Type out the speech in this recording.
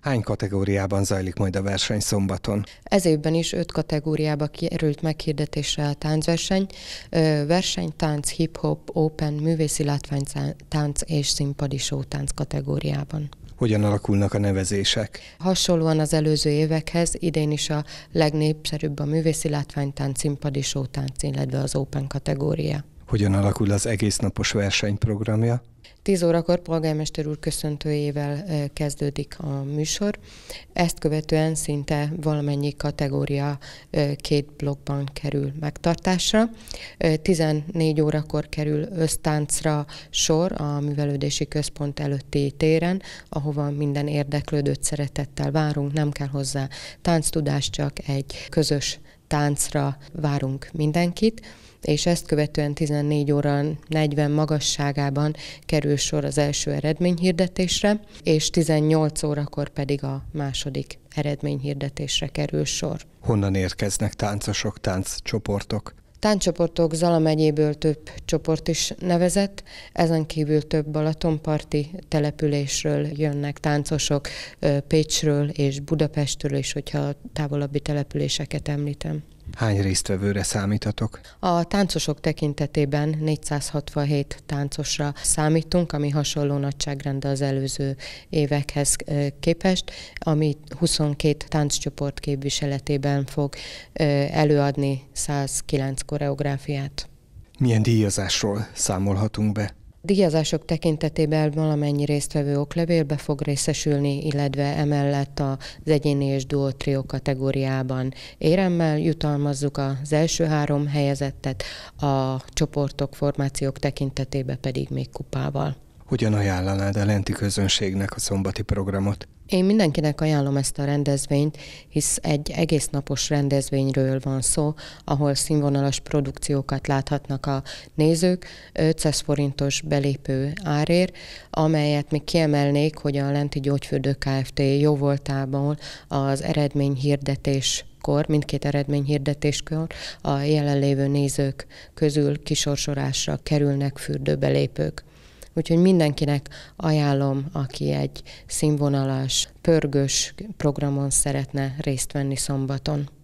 Hány kategóriában zajlik majd a verseny szombaton? Ez évben is öt kategóriába került meghirdetésre a táncverseny. Verseny, tánc, hip-hop, open, művészi tánc és színpadi tánc kategóriában hogyan alakulnak a nevezések? Hasonlóan az előző évekhez idén is a legnépszerűbb a művészi látványtánc, színpadi tánc, illetve az open kategória hogyan alakul az egész napos versenyprogramja. 10 órakor polgármester úr köszöntőjével kezdődik a műsor. Ezt követően szinte valamennyi kategória két blokkban kerül megtartásra. 14 órakor kerül ösztáncra sor a művelődési központ előtti téren, ahova minden érdeklődőt szeretettel várunk, nem kell hozzá tánctudás, csak egy közös táncra várunk mindenkit, és ezt követően 14 óra 40 magasságában kerül sor az első eredményhirdetésre, és 18 órakor pedig a második eredményhirdetésre kerül sor. Honnan érkeznek táncosok, tánccsoportok? Tánccsoportok Zala megyéből több csoport is nevezett, ezen kívül több Balatonparti településről jönnek táncosok, Pécsről és Budapestről, és hogyha távolabbi településeket említem. Hány résztvevőre számíthatok? A táncosok tekintetében 467 táncosra számítunk, ami hasonló nagyságrend az előző évekhez képest, ami 22 tánccsoport képviseletében fog előadni 109 koreográfiát. Milyen díjazásról számolhatunk be? Díjazások tekintetében valamennyi résztvevő oklevélbe fog részesülni, illetve emellett az egyéni és duo trió kategóriában éremmel jutalmazzuk az első három helyezettet, a csoportok, formációk tekintetében pedig még kupával. Hogyan ajánlanád a lenti közönségnek a szombati programot? Én mindenkinek ajánlom ezt a rendezvényt, hisz egy egész napos rendezvényről van szó, ahol színvonalas produkciókat láthatnak a nézők, 500 forintos belépő árér, amelyet még kiemelnék, hogy a Lenti Gyógyfürdő Kft. jó voltából az eredmény hirdetés kor, mindkét eredmény hirdetéskor a jelenlévő nézők közül kisorsorásra kerülnek fürdőbelépők. Úgyhogy mindenkinek ajánlom, aki egy színvonalas, pörgős programon szeretne részt venni szombaton.